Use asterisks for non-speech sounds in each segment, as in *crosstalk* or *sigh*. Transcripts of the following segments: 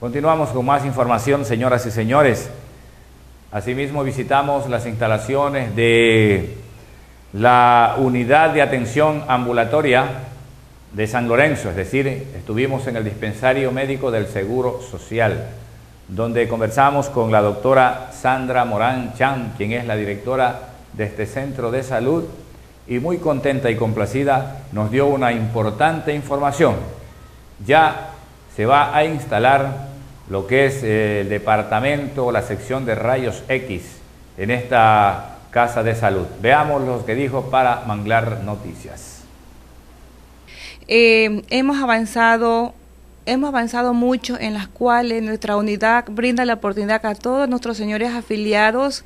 Continuamos con más información, señoras y señores. Asimismo, visitamos las instalaciones de la unidad de atención ambulatoria de San Lorenzo, es decir, estuvimos en el dispensario médico del Seguro Social, donde conversamos con la doctora Sandra Morán Chan, quien es la directora de este centro de salud, y muy contenta y complacida nos dio una importante información. Ya se va a instalar lo que es eh, el departamento o la sección de rayos X en esta Casa de Salud. Veamos lo que dijo para Manglar Noticias. Eh, hemos avanzado hemos avanzado mucho en las cuales nuestra unidad brinda la oportunidad a todos nuestros señores afiliados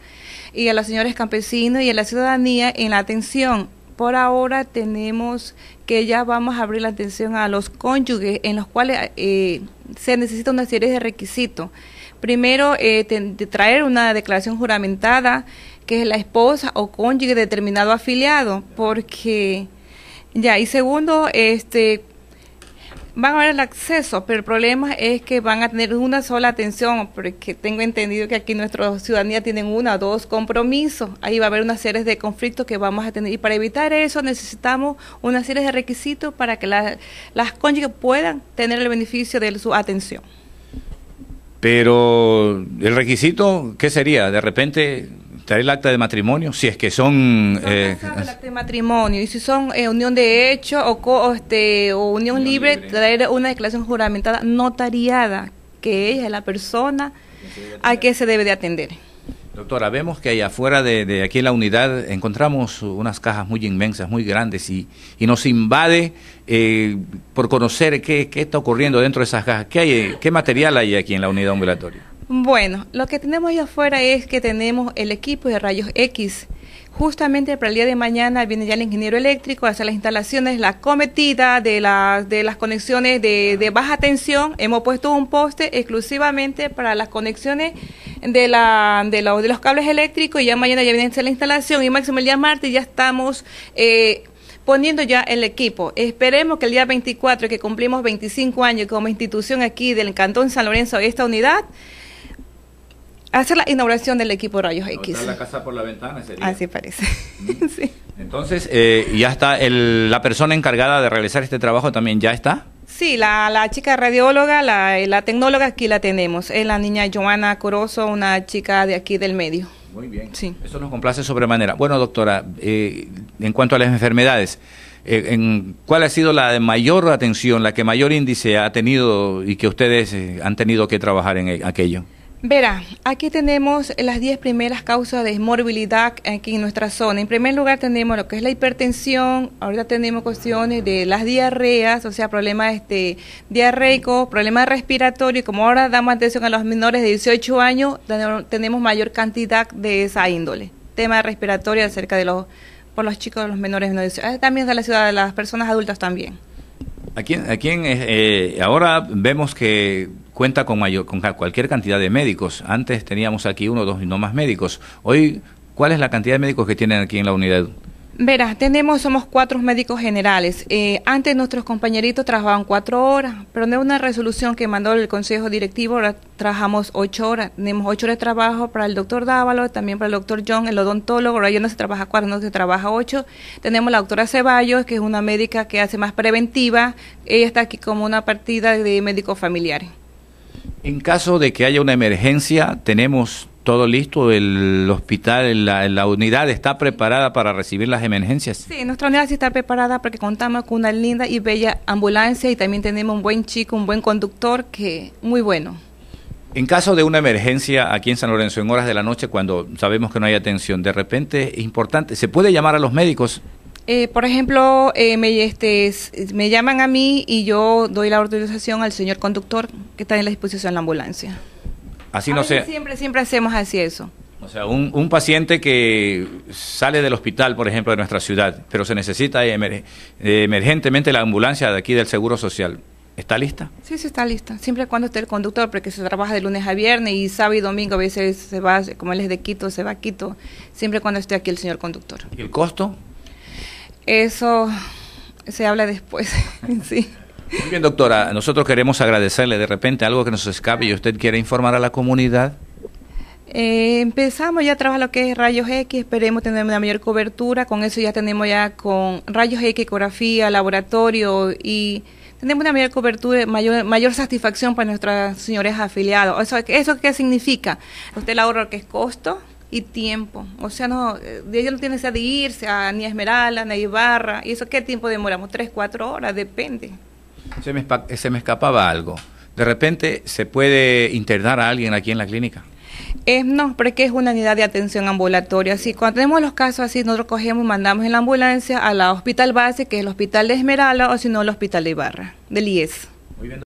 y a los señores campesinos y a la ciudadanía en la atención por ahora tenemos que ya vamos a abrir la atención a los cónyuges en los cuales eh, se necesita una serie de requisitos. Primero, eh, de traer una declaración juramentada que es la esposa o cónyuge determinado afiliado, porque ya, y segundo, este van a haber el acceso, pero el problema es que van a tener una sola atención, porque tengo entendido que aquí nuestra ciudadanía tienen una o dos compromisos, ahí va a haber una serie de conflictos que vamos a tener, y para evitar eso necesitamos una serie de requisitos para que las cónyuges puedan tener el beneficio de su atención. Pero el requisito, ¿qué sería? De repente traer el acta de matrimonio, si es que son... Eh, el acta de matrimonio, y si son eh, unión de hecho o, este, o unión, libre, traer una declaración juramentada notariada, que ella es la persona a que se debe de atender. Doctora, vemos que allá afuera de, aquí en la unidad encontramos unas cajas muy inmensas, muy grandes, y, nos invade eh, por conocer qué, está ocurriendo dentro de esas cajas. ¿Qué, hay, ¿Qué material hay aquí en la unidad ambulatoria? Bueno, lo que tenemos allá afuera es que tenemos el equipo de rayos X. Justamente para el día de mañana viene ya el ingeniero eléctrico a hacer las instalaciones, la cometida de, de las conexiones de, de, baja tensión. Hemos puesto un poste exclusivamente para las conexiones de, la, de, los cables eléctricos y ya mañana ya viene a hacer la instalación y máximo el día martes ya estamos... Eh, poniendo ya el equipo. Esperemos que el día 24, que cumplimos 25 años como institución aquí del Cantón San Lorenzo, esta unidad, hacer la inauguración del equipo Rayos X. la casa por la ventana sería. Así parece. Mm. *laughs* Entonces, eh, ya está, la persona encargada de realizar este trabajo también ya está. Sí, la, chica radióloga, la, tecnóloga aquí la tenemos. Es la niña Joana Corozo, una chica de aquí del medio. Muy bien. Sí. Eso nos complace sobremanera. Bueno, doctora, eh, en cuanto a las enfermedades, eh, en, ¿cuál ha sido la de mayor atención, la que mayor índice ha tenido y que ustedes eh, han tenido que trabajar en e, aquello? Verá, aquí tenemos las 10 primeras causas de morbilidad aquí en nuestra zona. En primer lugar tenemos lo que es la hipertensión, ahorita tenemos cuestiones de las diarreas, o sea, problemas este, diarreicos, problemas respiratorios, como ahora damos atención a los menores de 18 años, tenemos mayor cantidad de esa índole. Tema respiratorio acerca de los, por los chicos, los menores de 18 años, eh, también de la ciudad, de las personas adultas también. Aquí, aquí eh, eh, ahora vemos que cuenta con, con cualquier cantidad de médicos. Antes teníamos aquí uno, dos no más médicos. Hoy, ¿cuál es la cantidad de médicos que tienen aquí en la unidad? Verá, tenemos, somos cuatro médicos generales. Eh, antes nuestros compañeritos trabajaban cuatro horas, pero no es una resolución que mandó el Consejo Directivo, ahora trabajamos ocho horas. Tenemos ocho horas de trabajo para el doctor Dávalo, también para el doctor John, el odontólogo, ahora ya no se trabaja cuatro, no se trabaja ocho. Tenemos la doctora Ceballos, que es una médica que hace más preventiva, ella está aquí como una partida de médicos familiares. En caso de que haya una emergencia, tenemos todo listo, el hospital, la, unidad está preparada para recibir las emergencias. Sí, nuestra unidad sí está preparada porque contamos con una linda y bella ambulancia y también tenemos un buen chico, un buen conductor que muy bueno. En caso de una emergencia aquí en San Lorenzo, en horas de la noche, cuando sabemos que no hay atención, de repente es importante, ¿se puede llamar a los médicos? Eh, por ejemplo, eh, me, este, me llaman a mí y yo doy la autorización al señor conductor que está en la disposición de la ambulancia. Así no sé. Siempre, siempre hacemos así eso. O sea, un, paciente que sale del hospital, por ejemplo, de nuestra ciudad, pero se necesita emergentemente la ambulancia de aquí del Seguro Social. ¿Está lista? Sí, sí, está lista. Siempre cuando esté el conductor, porque se trabaja de lunes a viernes y sábado y domingo a veces se va, como él es de Quito, se va a Quito. Siempre cuando esté aquí el señor conductor. ¿Y el costo? Eso se habla después, *laughs* sí. Muy bien, doctora. Nosotros queremos agradecerle de repente algo que nos escape y usted quiere informar a la comunidad. Eh, empezamos ya a trabajar lo que es rayos X, esperemos tener una mayor cobertura, con eso ya tenemos ya con rayos X, ecografía, laboratorio y tenemos una mayor cobertura, mayor, mayor satisfacción para nuestras señores afiliados. ¿Eso, ¿Eso qué significa? Usted el ahorro que es costo, y tiempo. O sea, no, eh, ella no tiene que de irse a, ni Esmeralda, ni a Ibarra. ¿Y eso qué tiempo demoramos? Tres, cuatro horas, depende. Se me, eh, se me escapaba algo. ¿De repente se puede internar a alguien aquí en la clínica? Eh, es no, porque es una unidad de atención ambulatoria. Así, cuando tenemos los casos así, nosotros cogemos y mandamos en la ambulancia a la hospital base, que es el hospital de Esmeralda, o si no, el hospital de Ibarra, del IES.